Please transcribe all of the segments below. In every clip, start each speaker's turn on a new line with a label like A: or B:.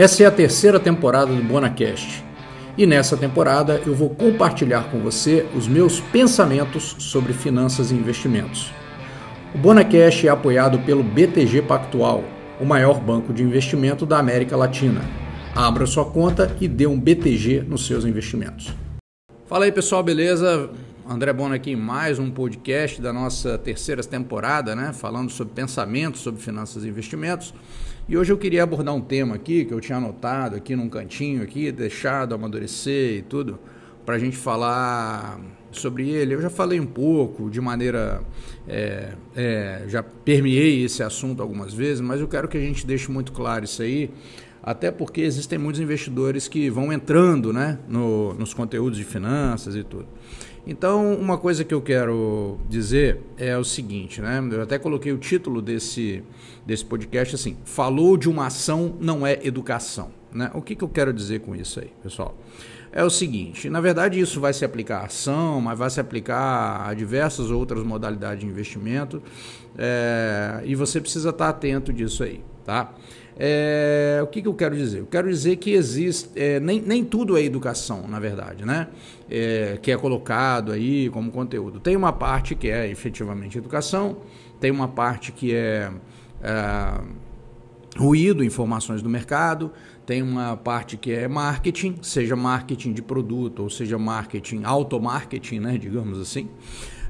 A: Essa é a terceira temporada do Bonacast e nessa temporada eu vou compartilhar com você os meus pensamentos sobre finanças e investimentos. O Bonacast é apoiado pelo BTG Pactual, o maior banco de investimento da América Latina. Abra sua conta e dê um BTG nos seus investimentos. Fala aí pessoal, beleza? André Bono aqui em mais um podcast da nossa terceira temporada, né? Falando sobre pensamentos, sobre finanças e investimentos. E hoje eu queria abordar um tema aqui que eu tinha anotado aqui num cantinho aqui, deixado amadurecer e tudo, para a gente falar sobre ele. Eu já falei um pouco, de maneira. É, é, já permeei esse assunto algumas vezes, mas eu quero que a gente deixe muito claro isso aí, até porque existem muitos investidores que vão entrando né, no, nos conteúdos de finanças e tudo. Então, uma coisa que eu quero dizer é o seguinte, né? Eu até coloquei o título desse, desse podcast assim: Falou de uma ação não é educação. Né? O que, que eu quero dizer com isso aí, pessoal? É o seguinte: na verdade, isso vai se aplicar à ação, mas vai se aplicar a diversas outras modalidades de investimento, é, e você precisa estar atento disso aí, tá? É, o que, que, eu quero dizer? Eu quero dizer que existe. É, nem, nem tudo é educação, na verdade, né? É, que é colocado aí como conteúdo. Tem uma parte que é efetivamente educação, tem uma parte que é, é ruído, informações do mercado, tem uma parte que é marketing, seja marketing de produto ou seja marketing, automarketing, né? Digamos assim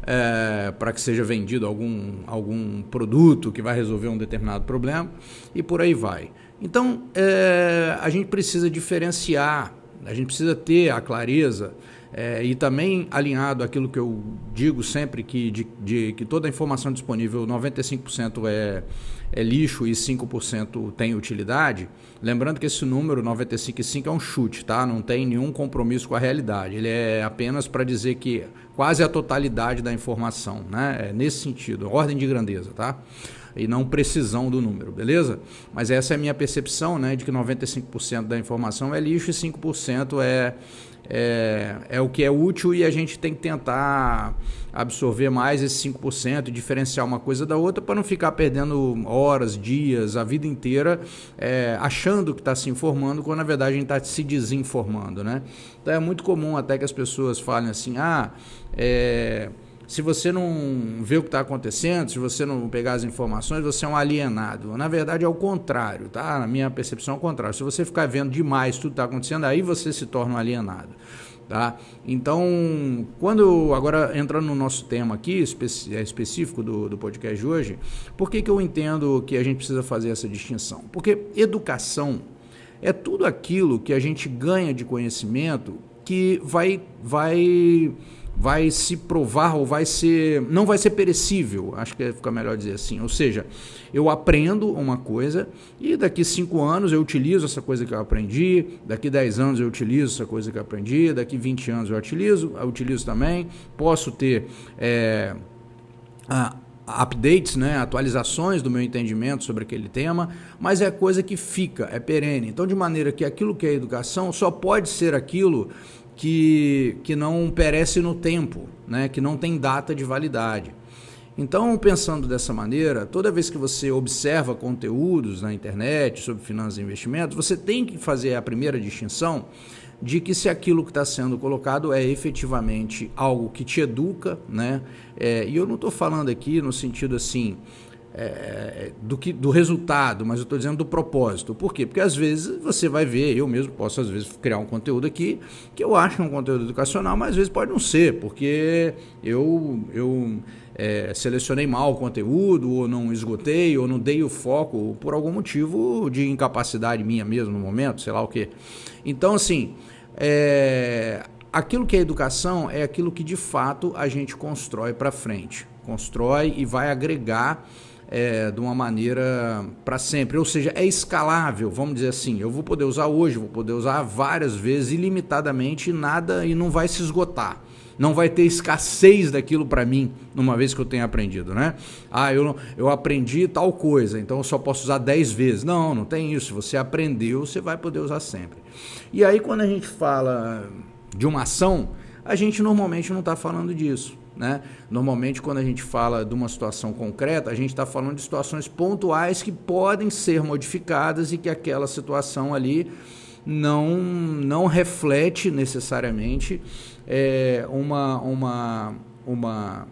A: é, para que seja vendido algum, algum produto que vai resolver um determinado problema e por aí vai. Então, é, a gente precisa diferenciar, a gente precisa ter a clareza é, e também alinhado aquilo que eu digo sempre, que, de, de que toda a informação disponível, 95% é, é lixo e 5% tem utilidade. Lembrando que esse número, 95,5 é um chute, tá? não tem nenhum compromisso com a realidade. Ele é apenas para dizer que quase a totalidade da informação, né? é nesse sentido, ordem de grandeza. tá? e não precisão do número, beleza? Mas essa é a minha percepção, né, de que 95% da informação é lixo e 5% é, é, é o que é útil e a gente tem que tentar absorver mais esse 5% e diferenciar uma coisa da outra para não ficar perdendo horas, dias, a vida inteira é, achando que está se informando quando na verdade a gente está se desinformando, né? Então é muito comum até que as pessoas falem assim, ah, é se você não vê o que está acontecendo, se você não pegar as informações, você é um alienado. Na verdade, é o contrário, tá? Na minha percepção, é o contrário. Se você ficar vendo demais tudo que está acontecendo, aí você se torna um alienado. Tá? Então, quando agora entrando no nosso tema aqui, é específico do, do podcast de hoje, por que, que eu entendo que a gente precisa fazer essa distinção? Porque educação é tudo aquilo que a gente ganha de conhecimento que vai, vai vai se provar ou vai ser não vai ser perecível acho que fica melhor dizer assim ou seja eu aprendo uma coisa e daqui cinco anos eu utilizo essa coisa que eu aprendi daqui 10 anos eu utilizo essa coisa que eu aprendi daqui 20 anos eu utilizo eu utilizo também posso ter é, a, updates, né, atualizações do meu entendimento sobre aquele tema, mas é coisa que fica, é perene. Então, de maneira que aquilo que é educação só pode ser aquilo que, que não perece no tempo, né? que não tem data de validade. Então, pensando dessa maneira, toda vez que você observa conteúdos na internet sobre finanças e investimentos, você tem que fazer a primeira distinção de que se aquilo que está sendo colocado é efetivamente algo que te educa, né? É, e eu não estou falando aqui no sentido assim é, é, do, que, do resultado, mas eu estou dizendo do propósito. Por quê? Porque às vezes você vai ver, eu mesmo posso às vezes criar um conteúdo aqui que eu acho é um conteúdo educacional, mas às vezes pode não ser, porque eu, eu é, selecionei mal o conteúdo, ou não esgotei, ou não dei o foco por algum motivo de incapacidade minha mesmo no momento, sei lá o quê. Então, assim, é, aquilo que é educação é aquilo que de fato a gente constrói para frente. Constrói e vai agregar é, de uma maneira para sempre. Ou seja, é escalável, vamos dizer assim. Eu vou poder usar hoje, vou poder usar várias vezes ilimitadamente e nada e não vai se esgotar. Não vai ter escassez daquilo para mim, uma vez que eu tenha aprendido, né? Ah, eu, eu aprendi tal coisa, então eu só posso usar 10 vezes. Não, não tem isso. Você aprendeu, você vai poder usar sempre. E aí, quando a gente fala de uma ação, a gente normalmente não está falando disso. Né? Normalmente, quando a gente fala de uma situação concreta, a gente está falando de situações pontuais que podem ser modificadas e que aquela situação ali não, não reflete necessariamente é, uma, uma, uma,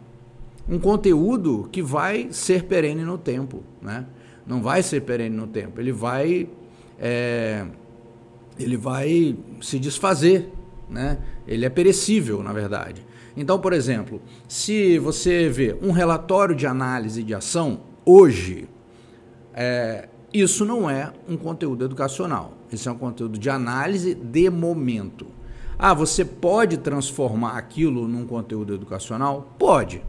A: um conteúdo que vai ser perene no tempo. Né? Não vai ser perene no tempo, ele vai, é, ele vai se desfazer. Né? Ele é perecível, na verdade. Então, por exemplo, se você vê um relatório de análise de ação hoje, é, isso não é um conteúdo educacional. Isso é um conteúdo de análise de momento. Ah, você pode transformar aquilo num conteúdo educacional? Pode.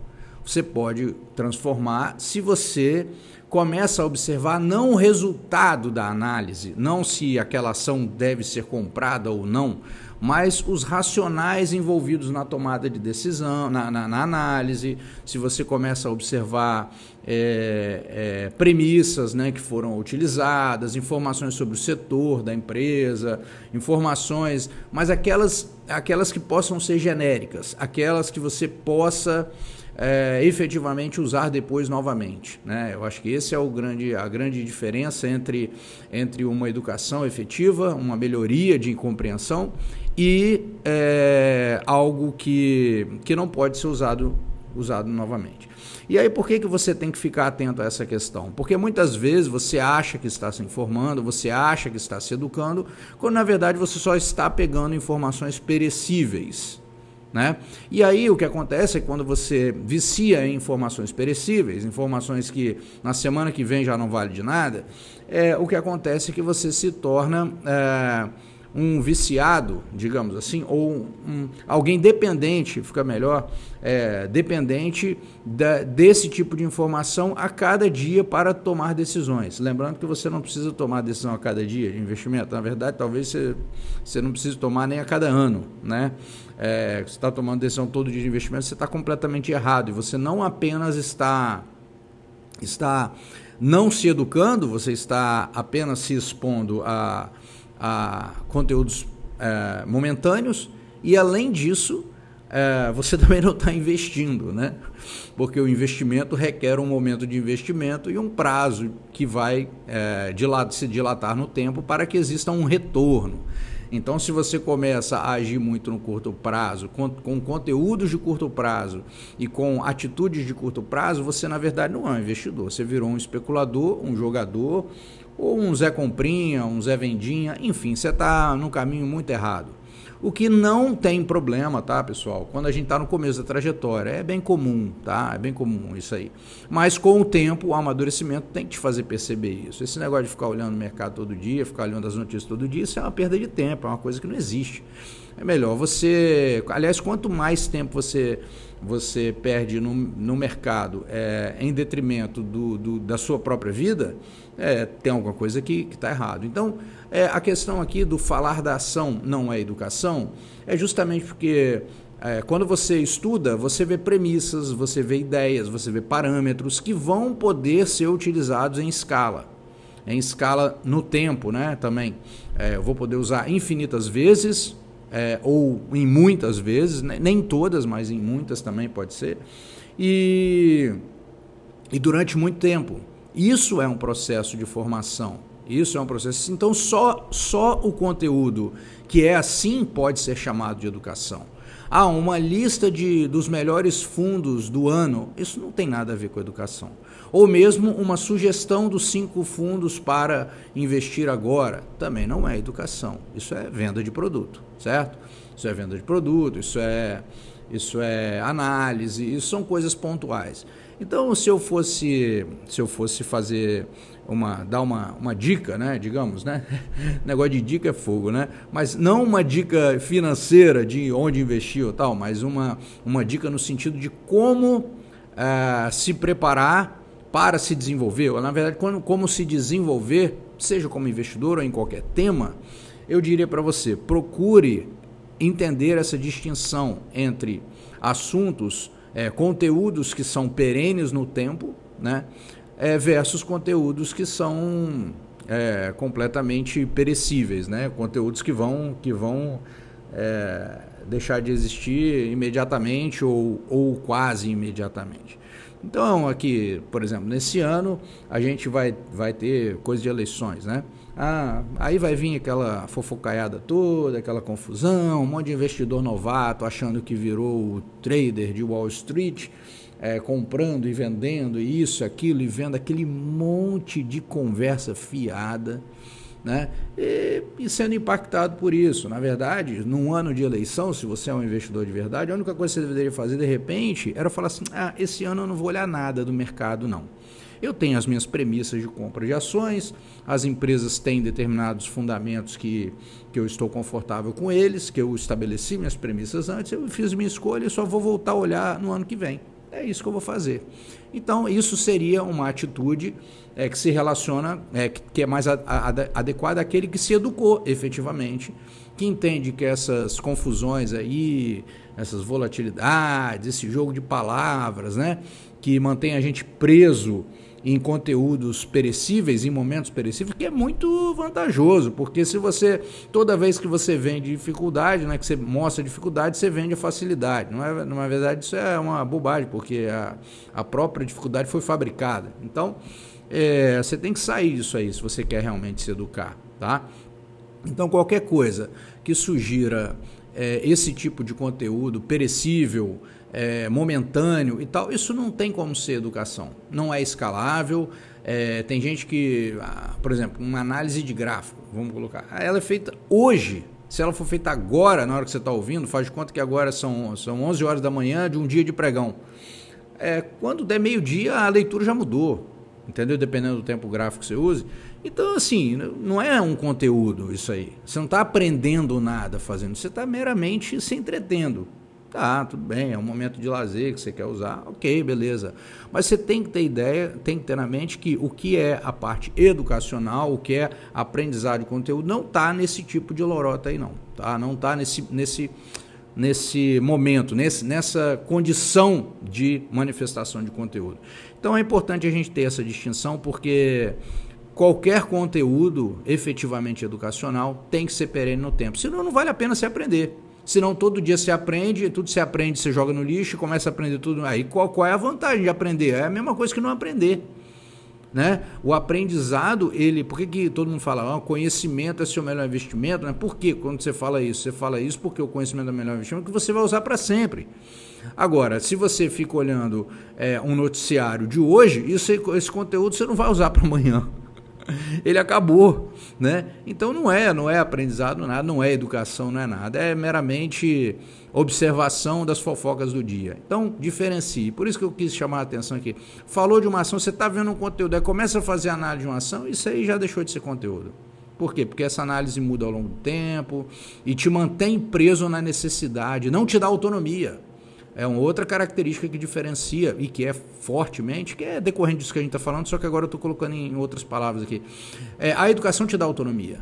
A: Você pode transformar se você começa a observar não o resultado da análise, não se aquela ação deve ser comprada ou não, mas os racionais envolvidos na tomada de decisão, na, na, na análise, se você começa a observar é, é, premissas né, que foram utilizadas, informações sobre o setor da empresa, informações, mas aquelas, aquelas que possam ser genéricas, aquelas que você possa é, efetivamente usar depois novamente. Né? Eu acho que esse é o grande, a grande diferença entre, entre uma educação efetiva, uma melhoria de compreensão e é, algo que, que não pode ser usado, usado novamente. E aí, por que, que você tem que ficar atento a essa questão? Porque muitas vezes você acha que está se informando, você acha que está se educando, quando na verdade você só está pegando informações perecíveis. Né? E aí o que acontece é que quando você vicia em informações perecíveis, informações que na semana que vem já não vale de nada, é, o que acontece é que você se torna. É, um viciado, digamos assim, ou um, alguém dependente, fica melhor, é, dependente da, desse tipo de informação a cada dia para tomar decisões. Lembrando que você não precisa tomar decisão a cada dia de investimento. Na verdade, talvez você, você não precise tomar nem a cada ano. Né? É, você está tomando decisão todo dia de investimento, você está completamente errado. E você não apenas está está não se educando, você está apenas se expondo a a conteúdos é, momentâneos e além disso é, você também não está investindo, né? Porque o investimento requer um momento de investimento e um prazo que vai é, lado se dilatar no tempo para que exista um retorno. Então, se você começa a agir muito no curto prazo, com, com, conteúdos de curto prazo e com atitudes de curto prazo, você na verdade não é um investidor, você virou um especulador, um jogador, ou um Zé Comprinha, um Zé Vendinha, enfim, você está num caminho muito errado. O que não tem problema, tá, pessoal? Quando a gente está no começo da trajetória, é bem comum, tá? É bem comum isso aí. Mas com o tempo, o amadurecimento tem que te fazer perceber isso. Esse negócio de ficar olhando o mercado todo dia, ficar olhando as notícias todo dia, isso é uma perda de tempo, é uma coisa que não existe é melhor você. Aliás, quanto mais tempo você você perde no, no mercado é, em detrimento do, do, da sua própria vida, é, tem alguma coisa que está errado. Então, é, a questão aqui do falar da ação não é educação, é justamente porque é, quando você estuda, você vê premissas, você vê ideias, você vê parâmetros que vão poder ser utilizados em escala. Em escala no tempo, né? Também. É, eu vou poder usar infinitas vezes é, ou em muitas vezes, né, nem todas, mas em muitas também pode ser, e, e durante muito tempo. Isso é um processo de formação. Isso é um processo. Então, só, só o conteúdo que é assim pode ser chamado de educação ah, uma lista de, dos melhores fundos do ano. Isso não tem nada a ver com educação. Ou mesmo uma sugestão dos cinco fundos para investir agora. Também não é educação. Isso é venda de produto, certo? Isso é venda de produto, isso é, isso é análise, isso são coisas pontuais. Então, se eu fosse, se eu fosse fazer uma dar uma, uma dica, né? Digamos, né? Negócio de dica é fogo, né? Mas não uma dica financeira de onde investir ou tal, mas uma, uma dica no sentido de como uh, se preparar para se desenvolver. Ou, na verdade, quando, como se desenvolver, seja como investidor ou em qualquer tema, eu diria para você, procure entender essa distinção entre assuntos, é, conteúdos que são perenes no tempo, né? é, versus conteúdos que são é, completamente perecíveis, né? Conteúdos que vão, que vão é, deixar de existir imediatamente ou, ou quase imediatamente. Então, aqui, por exemplo, nesse ano a gente vai, vai ter coisa de eleições, né? Ah, aí vai vir aquela fofocaiada toda, aquela confusão, um monte de investidor novato achando que virou o trader de Wall Street é, comprando e vendendo isso, aquilo e vendo aquele monte de conversa fiada, né? E, e, sendo impactado por isso. Na verdade, num ano de eleição, se você é um investidor de verdade, a única coisa que você deveria fazer de repente era falar assim: ah, esse ano eu não vou olhar nada do mercado, não. Eu tenho as minhas premissas de compra de ações, as empresas têm determinados fundamentos que, que eu estou confortável com eles, que eu estabeleci minhas premissas antes, eu fiz minha escolha e só vou voltar a olhar no ano que vem é isso que eu vou fazer. Então, isso seria uma atitude é, que se relaciona, é, que, é mais a, a, adequada àquele que se educou efetivamente, que entende que essas confusões aí, essas volatilidades, esse jogo de palavras, né, que mantém a gente preso em conteúdos perecíveis, em momentos perecíveis, que é muito vantajoso, porque se você toda vez que você vende dificuldade, né, que você mostra dificuldade, você vende a facilidade. Não é, na é verdade, isso é uma bobagem, porque a, a própria dificuldade foi fabricada. Então, é, você tem que sair disso aí se você quer realmente se educar, tá? Então, qualquer coisa que sugira é, esse tipo de conteúdo perecível, é, momentâneo e tal, isso não tem como ser educação. Não é escalável. É, tem gente que, ah, por exemplo, uma análise de gráfico, vamos colocar, ah, ela é feita hoje. Se ela for feita agora, na hora que você está ouvindo, faz de conta que agora são, são 11 horas da manhã de um dia de pregão. É, quando der meio-dia, a leitura já mudou, entendeu? Dependendo do tempo gráfico que você use. Então, assim, não é um conteúdo isso aí. Você não está aprendendo nada fazendo, você está meramente se entretendo. Tá, tudo bem, é um momento de lazer que você quer usar, ok, beleza. Mas você tem que ter ideia, tem que ter na mente que o que é a parte educacional, o que é aprendizado de conteúdo, não está nesse tipo de lorota aí, não. Tá? Não está nesse, nesse, nesse momento, nesse, nessa condição de manifestação de conteúdo. Então é importante a gente ter essa distinção, porque qualquer conteúdo efetivamente educacional tem que ser perene no tempo, senão não vale a pena se aprender. Senão todo dia você aprende, tudo você aprende, você joga no lixo, começa a aprender tudo. Aí qual, qual é a vantagem de aprender? É a mesma coisa que não aprender. Né? O aprendizado, ele, por que, que todo mundo fala, ah, conhecimento é seu melhor investimento? Né? Por que quando você fala isso? Você fala isso porque o conhecimento é o melhor investimento que você vai usar para sempre. Agora, se você fica olhando é, um noticiário de hoje, isso, esse conteúdo você não vai usar para amanhã. ele acabou, né? Então não é, não é aprendizado é nada, não é educação, não é nada, é meramente observação das fofocas do dia. Então diferencie. Por isso que eu quis chamar a atenção aqui. Falou de uma ação, você está vendo um conteúdo, aí começa a fazer análise de uma ação, isso aí já deixou de ser conteúdo. Por quê? Porque essa análise muda ao longo do tempo e te mantém preso na necessidade, não te dá autonomia. É uma outra característica que diferencia e que é fortemente, que é decorrente disso que a gente está falando, só que agora eu estou colocando em outras palavras aqui. É, a educação te dá autonomia,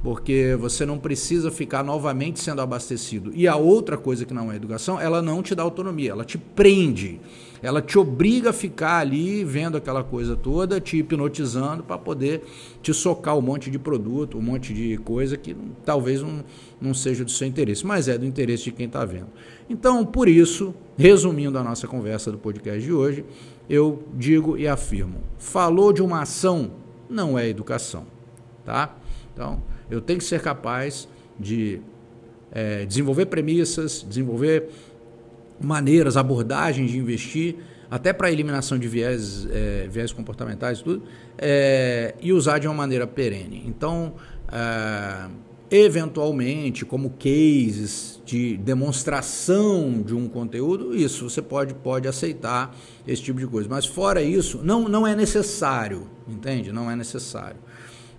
A: porque você não precisa ficar novamente sendo abastecido. E a outra coisa que não é educação, ela não te dá autonomia, ela te prende. Ela te obriga a ficar ali vendo aquela coisa toda, te hipnotizando para poder te socar um monte de produto, um monte de coisa que talvez não, não seja do seu interesse, mas é do interesse de quem está vendo. Então, por isso, resumindo a nossa conversa do podcast de hoje, eu digo e afirmo: falou de uma ação, não é educação. Tá? Então, eu tenho que ser capaz de é, desenvolver premissas, desenvolver maneiras, abordagens de investir, até para eliminação de viés, é, viés comportamentais e tudo, é, e usar de uma maneira perene. Então, é, eventualmente, como cases de demonstração de um conteúdo, isso você pode, pode aceitar esse tipo de coisa. Mas fora isso, não, não é necessário, entende? Não é necessário.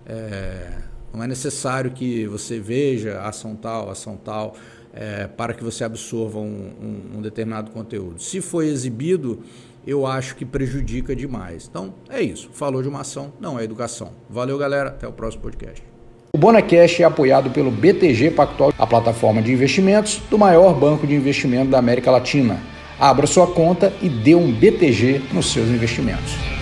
A: É, não é necessário que você veja ação tal, ação tal é, para que você absorva um, um, um determinado conteúdo. Se foi exibido, eu acho que prejudica demais. Então, é isso. Falou de uma ação, não é educação. Valeu, galera. Até o próximo podcast. O Bonacast é apoiado pelo BTG Pactual, a plataforma de investimentos do maior banco de investimento da América Latina. Abra sua conta e dê um BTG nos seus investimentos.